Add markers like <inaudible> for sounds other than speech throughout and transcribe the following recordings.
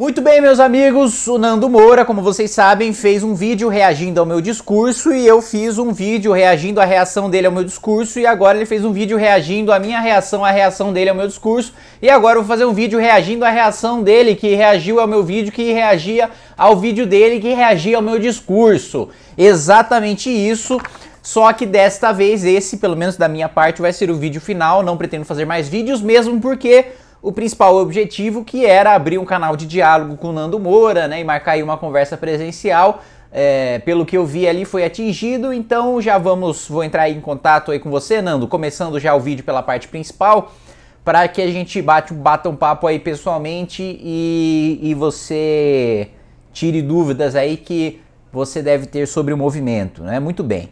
Muito bem, meus amigos, o Nando Moura, como vocês sabem, fez um vídeo reagindo ao meu discurso e eu fiz um vídeo reagindo à reação dele ao meu discurso e agora ele fez um vídeo reagindo à minha reação à reação dele ao meu discurso e agora eu vou fazer um vídeo reagindo à reação dele que reagiu ao meu vídeo que reagia ao vídeo dele que reagia ao meu discurso. Exatamente isso. Só que desta vez esse, pelo menos da minha parte, vai ser o vídeo final. Não pretendo fazer mais vídeos mesmo porque o principal objetivo que era abrir um canal de diálogo com o Nando Moura, né, e marcar aí uma conversa presencial. É, pelo que eu vi ali foi atingido, então já vamos, vou entrar em contato aí com você, Nando, começando já o vídeo pela parte principal, para que a gente bate, bata um papo aí pessoalmente e, e você tire dúvidas aí que você deve ter sobre o movimento, né? Muito bem.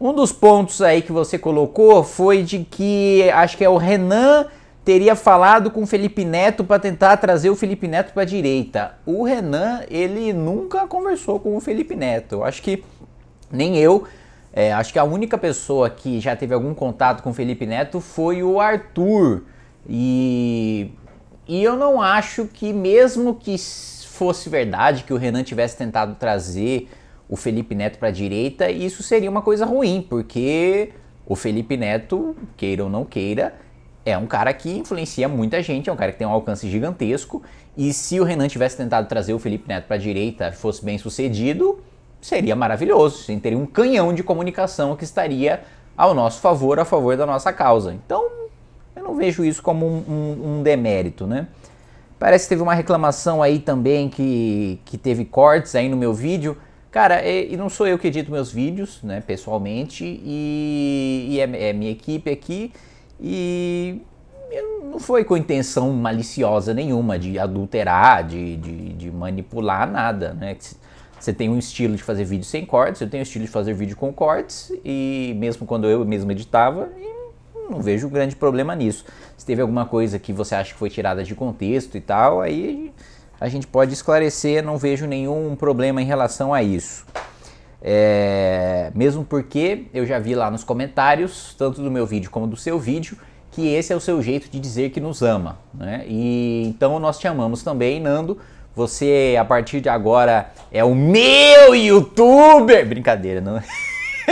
Um dos pontos aí que você colocou foi de que acho que é o Renan teria falado com o Felipe Neto para tentar trazer o Felipe Neto para a direita. O Renan, ele nunca conversou com o Felipe Neto. Acho que nem eu. É, acho que a única pessoa que já teve algum contato com o Felipe Neto foi o Arthur. E, e eu não acho que, mesmo que fosse verdade que o Renan tivesse tentado trazer o Felipe Neto para a direita, isso seria uma coisa ruim, porque o Felipe Neto, queira ou não queira, é um cara que influencia muita gente, é um cara que tem um alcance gigantesco. E se o Renan tivesse tentado trazer o Felipe Neto para a direita, fosse bem sucedido, seria maravilhoso. Sim, teria um canhão de comunicação que estaria ao nosso favor, a favor da nossa causa. Então, eu não vejo isso como um, um, um demérito, né? Parece que teve uma reclamação aí também que, que teve cortes aí no meu vídeo. Cara, é, e não sou eu que edito meus vídeos, né, pessoalmente, e, e é, é minha equipe aqui. E não foi com intenção maliciosa nenhuma de adulterar, de, de, de manipular nada, né? Você tem um estilo de fazer vídeo sem cortes, eu tenho um estilo de fazer vídeo com cortes, e mesmo quando eu mesmo editava, não vejo grande problema nisso. Se teve alguma coisa que você acha que foi tirada de contexto e tal, aí a gente pode esclarecer, não vejo nenhum problema em relação a isso. É, mesmo porque eu já vi lá nos comentários, tanto do meu vídeo como do seu vídeo, que esse é o seu jeito de dizer que nos ama. Né? E então nós te amamos também, Nando. Você a partir de agora é o meu youtuber! Brincadeira, não <laughs>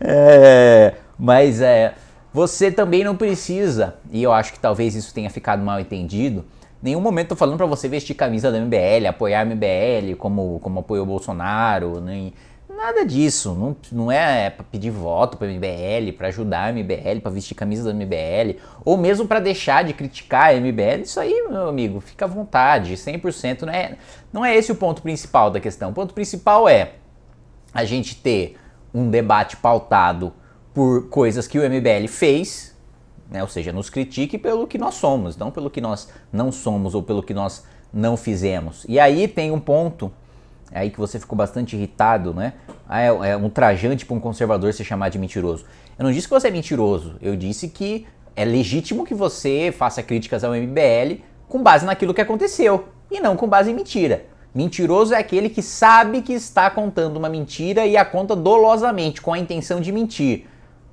é? Mas é. Você também não precisa, e eu acho que talvez isso tenha ficado mal entendido, nenhum momento tô falando para você vestir camisa da MBL, apoiar a MBL como, como apoiou o Bolsonaro, nem. Né? Nada disso. Não, não é, é pedir voto para MBL, para ajudar a MBL, para vestir camisa da MBL, ou mesmo para deixar de criticar a MBL. Isso aí, meu amigo, fica à vontade. 100% não é, não é esse o ponto principal da questão. O ponto principal é a gente ter um debate pautado por coisas que o MBL fez, né? ou seja, nos critique pelo que nós somos, não pelo que nós não somos ou pelo que nós não fizemos. E aí tem um ponto é aí que você ficou bastante irritado, né? Ah, é, é ultrajante para um conservador se chamar de mentiroso. Eu não disse que você é mentiroso, eu disse que é legítimo que você faça críticas ao MBL com base naquilo que aconteceu e não com base em mentira. Mentiroso é aquele que sabe que está contando uma mentira e a conta dolosamente, com a intenção de mentir.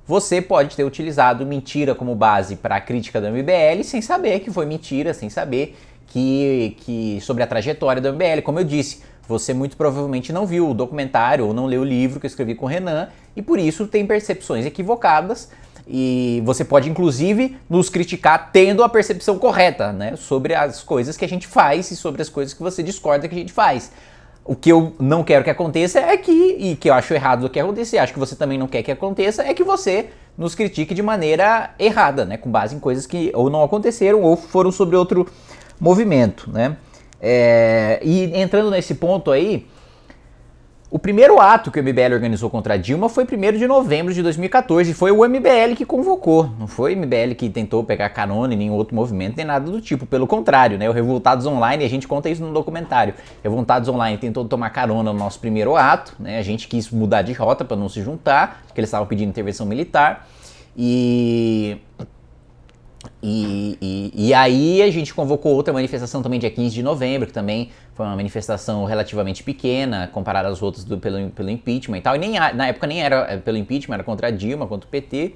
Você pode ter utilizado mentira como base para a crítica do MBL sem saber que foi mentira, sem saber que, que sobre a trajetória do MBL. Como eu disse, você muito provavelmente não viu o documentário ou não leu o livro que eu escrevi com o Renan e por isso tem percepções equivocadas. E você pode, inclusive, nos criticar tendo a percepção correta, né? Sobre as coisas que a gente faz e sobre as coisas que você discorda que a gente faz. O que eu não quero que aconteça é que, e que eu acho errado que aconteça, e acho que você também não quer que aconteça, é que você nos critique de maneira errada, né? Com base em coisas que ou não aconteceram ou foram sobre outro movimento, né? É, e entrando nesse ponto aí, o primeiro ato que o MBL organizou contra Dilma foi 1 de novembro de 2014. Foi o MBL que convocou. Não foi o MBL que tentou pegar carona em nenhum outro movimento, nem nada do tipo. Pelo contrário, né? O Revoltados Online, a gente conta isso no documentário. Revoltados Online tentou tomar carona no nosso primeiro ato, né? A gente quis mudar de rota para não se juntar, porque eles estavam pedindo intervenção militar. E e, e, e, aí a gente convocou outra manifestação também dia 15 de novembro, que também foi uma manifestação relativamente pequena, comparada às outras do, pelo, pelo impeachment e tal. E nem, na época nem era eh, pelo impeachment, era contra a Dilma, contra o PT,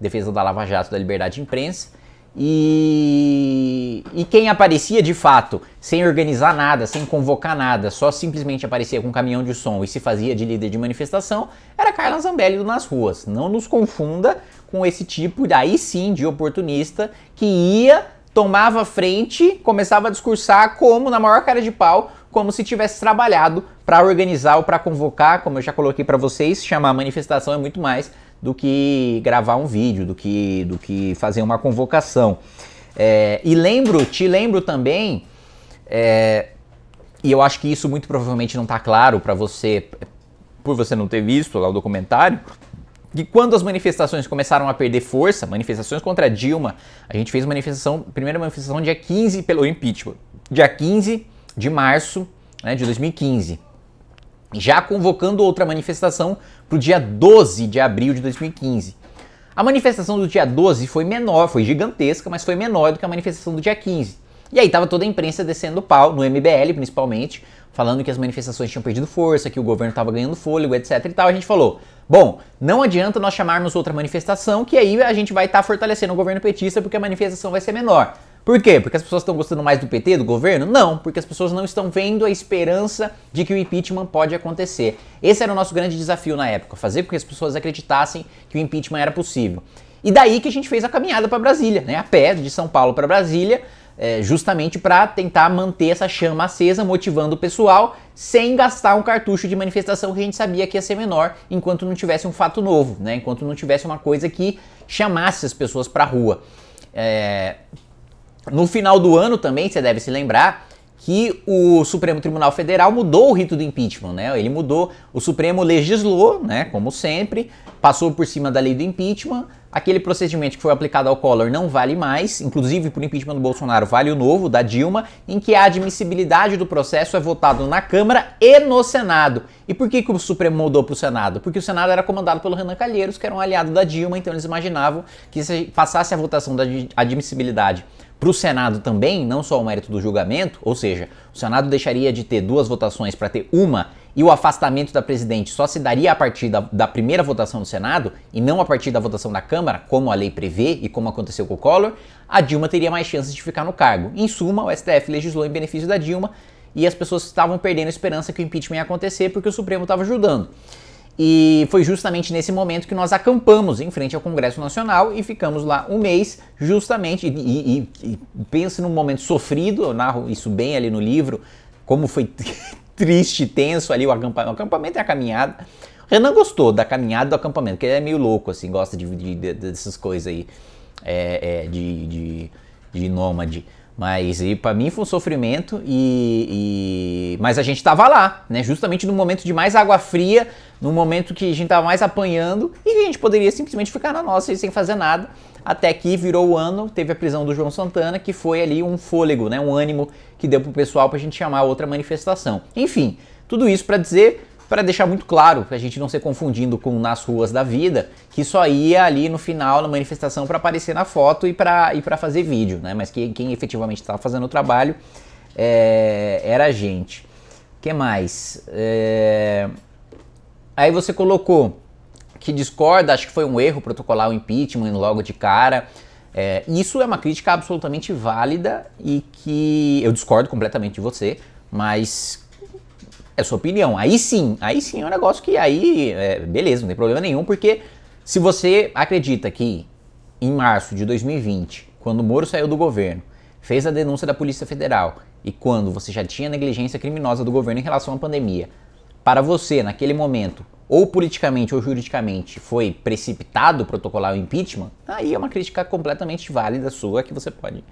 defesa da Lava Jato, da liberdade de imprensa. E, e quem aparecia de fato, sem organizar nada, sem convocar nada, só simplesmente aparecia com um caminhão de som e se fazia de líder de manifestação, era Carla Zambelli do Nas Ruas. Não nos confunda com esse tipo, daí sim, de oportunista, que ia, tomava frente, começava a discursar como, na maior cara de pau, como se tivesse trabalhado para organizar ou para convocar, como eu já coloquei para vocês, chamar manifestação é muito mais do que gravar um vídeo, do que, do que fazer uma convocação. É, e lembro, te lembro também, é, e eu acho que isso muito provavelmente não está claro para você, por você não ter visto lá o documentário, que quando as manifestações começaram a perder força, manifestações contra Dilma, a gente fez manifestação, primeira manifestação dia 15 pelo impeachment, dia 15 de março né, de 2015. Já convocando outra manifestação para o dia 12 de abril de 2015. A manifestação do dia 12 foi menor, foi gigantesca, mas foi menor do que a manifestação do dia 15. E aí tava toda a imprensa descendo o pau, no MBL principalmente, falando que as manifestações tinham perdido força, que o governo estava ganhando fôlego, etc e tal, a gente falou: bom, não adianta nós chamarmos outra manifestação, que aí a gente vai estar tá fortalecendo o governo petista porque a manifestação vai ser menor. Por quê? Porque as pessoas estão gostando mais do PT, do governo? Não, porque as pessoas não estão vendo a esperança de que o impeachment pode acontecer. Esse era o nosso grande desafio na época, fazer com que as pessoas acreditassem que o impeachment era possível. E daí que a gente fez a caminhada para Brasília, né? A pé de São Paulo para Brasília, é, justamente para tentar manter essa chama acesa, motivando o pessoal, sem gastar um cartucho de manifestação que a gente sabia que ia ser menor, enquanto não tivesse um fato novo, né? enquanto não tivesse uma coisa que chamasse as pessoas para a rua. É... No final do ano também, você deve se lembrar, que o Supremo Tribunal Federal mudou o rito do impeachment, né? Ele mudou, o Supremo legislou, né, como sempre, passou por cima da lei do impeachment, Aquele procedimento que foi aplicado ao Collor não vale mais, inclusive por impeachment do Bolsonaro vale o novo, da Dilma, em que a admissibilidade do processo é votado na Câmara e no Senado. E por que, que o Supremo mudou para o Senado? Porque o Senado era comandado pelo Renan Calheiros, que era um aliado da Dilma, então eles imaginavam que se passasse a votação da admissibilidade para o Senado também, não só o mérito do julgamento, ou seja, o Senado deixaria de ter duas votações para ter uma, e o afastamento da presidente só se daria a partir da, da, primeira votação do Senado e não a partir da votação da Câmara, como a lei prevê e como aconteceu com o Collor, a Dilma teria mais chances de ficar no cargo. Em suma, o STF legislou em benefício da Dilma, e as pessoas estavam perdendo a esperança que o impeachment ia acontecer porque o Supremo estava ajudando. E foi justamente nesse momento que nós acampamos em frente ao Congresso Nacional e ficamos lá um mês, justamente. E, e, e pense num momento sofrido, eu narro isso bem ali no livro, como foi <laughs> triste, tenso ali o acampamento. O acampamento é a caminhada. O Renan gostou da caminhada do acampamento, porque ele é meio louco, assim, gosta de, de, de dessas coisas aí, é, é, de, de, de nômade. Mas e para mim foi um sofrimento e, e, mas a gente tava lá, né? Justamente no momento de mais água fria, no momento que a gente tava mais apanhando e a gente poderia simplesmente ficar na nossa sem fazer nada, até que virou o ano, teve a prisão do João Santana, que foi ali um fôlego, né? Um ânimo que deu pro pessoal pra gente chamar outra manifestação. Enfim, tudo isso para dizer para deixar muito claro, para a gente não ser confundindo com nas ruas da vida, que só ia ali no final na manifestação para aparecer na foto e para e para fazer vídeo, né? Mas que quem efetivamente estava fazendo o trabalho é, era a gente. Que mais? É... Aí você colocou que discorda, acho que foi um erro protocolar o impeachment logo de cara. É, isso é uma crítica absolutamente válida e que eu discordo completamente de você, mas é sua opinião. Aí sim, aí sim é um negócio que aí, é, beleza, não tem problema nenhum, porque se você acredita que em março de 2020, quando o Moro saiu do governo, fez a denúncia da Polícia Federal e quando você já tinha negligência criminosa do governo em relação à pandemia, para você, naquele momento, ou politicamente ou juridicamente foi precipitado protocolar o impeachment, aí é uma crítica completamente válida sua que você pode,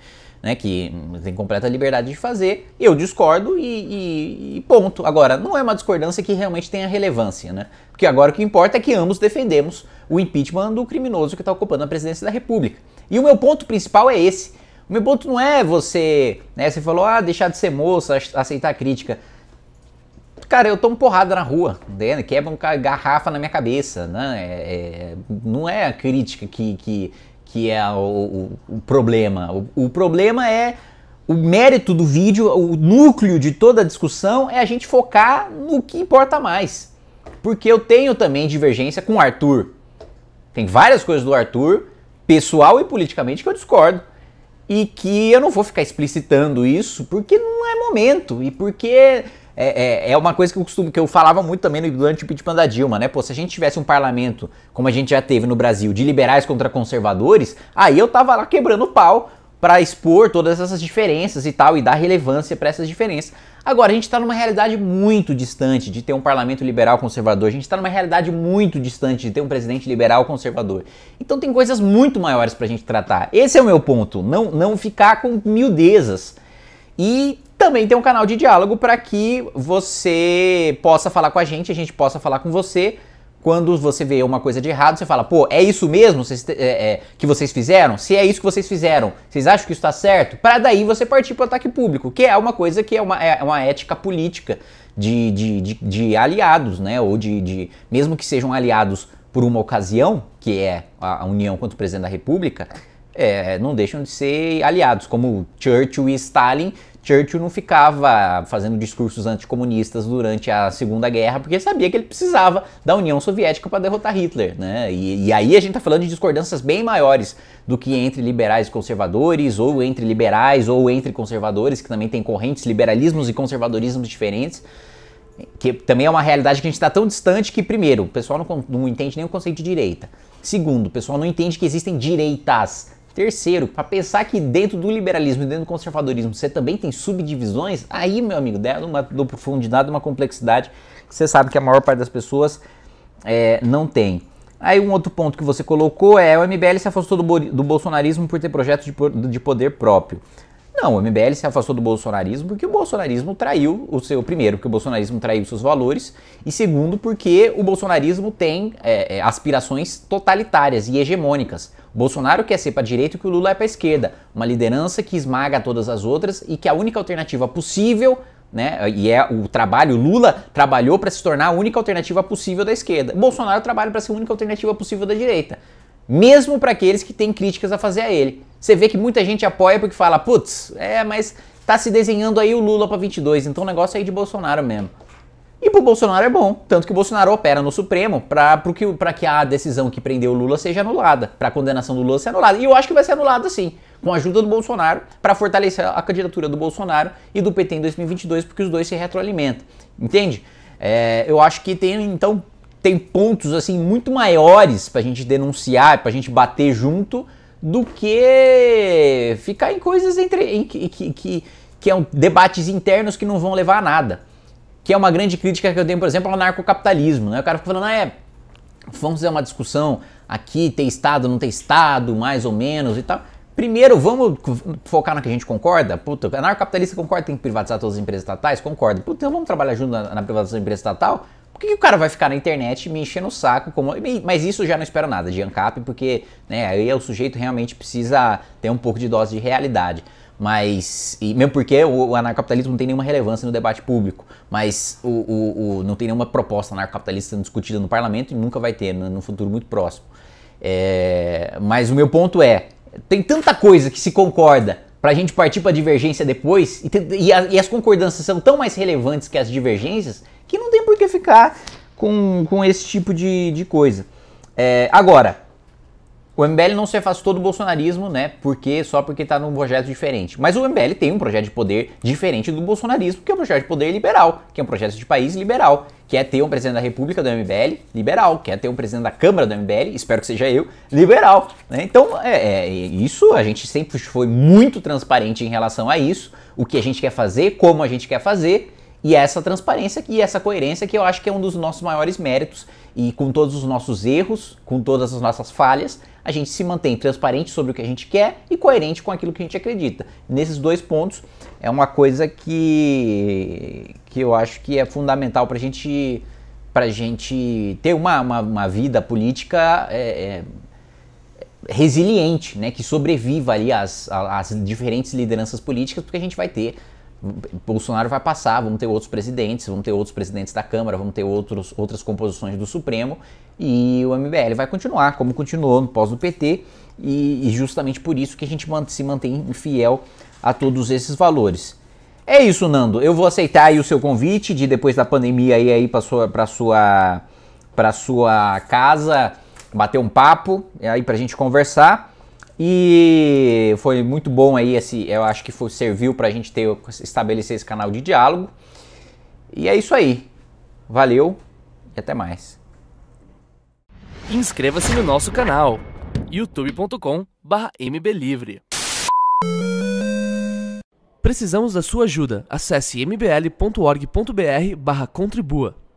né, que tem completa liberdade de fazer. Eu discordo e, e, e ponto. Agora, não é uma discordância que realmente tenha relevância, né? Porque agora o que importa é que ambos defendemos o impeachment do criminoso que está ocupando a presidência da República. E o meu ponto principal é esse. O meu ponto não é você, né, você falou, ah, deixar de ser moça, aceitar a crítica. Cara, eu tomo porrada na rua, né? uma garrafa na minha cabeça, né? É, é, não é a crítica que, que, que é o, o, o problema. O, o problema é o mérito do vídeo, o núcleo de toda a discussão é a gente focar no que importa mais. Porque eu tenho também divergência com o Arthur. Tem várias coisas do Arthur, pessoal e politicamente, que eu discordo. E que eu não vou ficar explicitando isso porque não é momento. E porque é, é, é, uma coisa que eu, costumo, que eu falava muito também durante o impeachment da Dilma, né? Pô, se a gente tivesse um parlamento, como a gente já teve no Brasil, de liberais contra conservadores, aí eu tava lá quebrando pau para expor todas essas diferenças e tal, e dar relevância para essas diferenças. Agora, a gente está numa realidade muito distante de ter um parlamento liberal conservador, a gente está numa realidade muito distante de ter um presidente liberal conservador. Então tem coisas muito maiores para a gente tratar. Esse é o meu ponto, não, não ficar com miudezas e também tem um canal de diálogo para que você possa falar com a gente, a gente possa falar com você. Quando você vê uma coisa de errado, você fala, pô, é isso mesmo é, é, que vocês fizeram? Se é isso que vocês fizeram, vocês acham que isso está certo? Para daí você partir para o ataque público, que é uma coisa que é uma, é uma ética política de, de, de, de aliados, né? Ou de, de. Mesmo que sejam aliados por uma ocasião, que é a União contra o presidente da República, é, não deixam de ser aliados, como Churchill e Stalin. Churchill não ficava fazendo discursos anticomunistas durante a Segunda Guerra, porque sabia que ele precisava da União Soviética para derrotar Hitler. Né? E, e aí a gente está falando de discordâncias bem maiores do que entre liberais e conservadores, ou entre liberais, ou entre conservadores, que também tem correntes, liberalismos e conservadorismos diferentes que também é uma realidade que a gente está tão distante que, primeiro, o pessoal não, não entende nem o conceito de direita. Segundo, o pessoal não entende que existem direitas. Terceiro, para pensar que dentro do liberalismo e dentro do conservadorismo você também tem subdivisões, aí, meu amigo, dá uma, profundidade, uma complexidade que você sabe que a maior parte das pessoas é, não tem. Aí um outro ponto que você colocou é o MBL se afastou do, do bolsonarismo por ter projetos de, de poder próprio. Não, o MBL se afastou do bolsonarismo porque o bolsonarismo traiu o seu. Primeiro, porque o bolsonarismo traiu seus valores. E segundo, porque o bolsonarismo tem é, é aspirações totalitárias e hegemônicas. Bolsonaro quer ser para a direita o que o Lula é para a esquerda, uma liderança que esmaga todas as outras e que a única alternativa possível né? E é o trabalho Lula trabalhou para se tornar a única alternativa possível da esquerda. Bolsonaro trabalha para ser a única alternativa possível da direita. Mesmo para aqueles que têm críticas a fazer a ele. Você vê que muita gente apoia porque fala, putz, é, mas tá se desenhando aí o Lula para 22, então o negócio é aí de Bolsonaro mesmo. E para o Bolsonaro é bom, tanto que o Bolsonaro opera no Supremo para que, pra que a decisão que prendeu o Lula seja anulada, para a condenação do Lula ser anulada. E eu acho que vai ser anulada sim, com a ajuda do Bolsonaro, para fortalecer a candidatura do Bolsonaro e do PT em 2022, porque os dois se retroalimentam. Entende? É, eu acho que tem, então, tem pontos assim muito maiores para a gente denunciar, para a gente bater junto, do que ficar em coisas entre, em, que, que, que, que é um, debates internos que não vão levar a nada que é uma grande crítica que eu tenho, por exemplo, ao anarcocapitalismo. Né? O cara fica falando, ah, é, vamos fazer uma discussão aqui, ter Estado, não ter Estado, mais ou menos e tal. Primeiro, vamos focar no que a gente concorda? Puta, anarcocapitalista concorda que tem que privatizar todas as empresas estatais? Concorda. Puta, então vamos trabalhar junto na, na privatização da empresa estatal? Por que, que, o cara vai ficar na internet me enchendo o saco? Como... Mas isso já não espero nada de ANCAP, porque né, aí é o sujeito realmente precisa ter um pouco de dose de realidade. Mas, e mesmo porque o, o anarcapitalismo não tem nenhuma relevância no debate público, mas o, o, o não tem nenhuma proposta anarcocapitalista sendo discutida no parlamento e nunca vai ter, no, né, no futuro muito próximo. É, mas o meu ponto é: tem tanta coisa que se concorda para a gente partir para divergência depois, e, e, a, e, as concordâncias são tão mais relevantes que as divergências, que não tem por que ficar com, com esse tipo de, de coisa. É, agora, o MBL não se afastou do bolsonarismo, né? Porque só porque tá num projeto diferente. Mas o MBL tem um projeto de poder diferente do bolsonarismo, que é um projeto de poder liberal, que é um projeto de país liberal, que é ter um presidente da República do MBL, liberal, que é ter um presidente da Câmara do MBL, espero que seja eu, liberal. Né? Então, é, é, isso a gente sempre foi muito transparente em relação a isso, o que a gente quer fazer, como a gente quer fazer e essa transparência e essa coerência que eu acho que é um dos nossos maiores méritos e com todos os nossos erros, com todas as nossas falhas, a gente se mantém transparente sobre o que a gente quer e coerente com aquilo que a gente acredita. Nesses dois pontos é uma coisa que que eu acho que é fundamental para gente para gente ter uma, uma, uma vida política é, é, resiliente, né, que sobreviva ali às, às diferentes lideranças políticas, porque a gente vai ter Bolsonaro vai passar, vamos ter outros presidentes, vamos ter outros presidentes da Câmara, vamos ter outros, outras composições do Supremo e o MBL vai continuar, como continuou no pós do PT, e, e justamente por isso que a gente se mantém fiel a todos esses valores. É isso, Nando. Eu vou aceitar aí o seu convite de depois da pandemia ir aí para sua para sua para sua casa bater um papo aí para a gente conversar. E foi muito bom aí esse, eu acho que foi, serviu para a gente ter estabelecer esse canal de diálogo. E é isso aí. Valeu e até mais. Inscreva-se no nosso canal youtube.com/mblivre. Precisamos da sua ajuda. Acesse mblorgbr contribua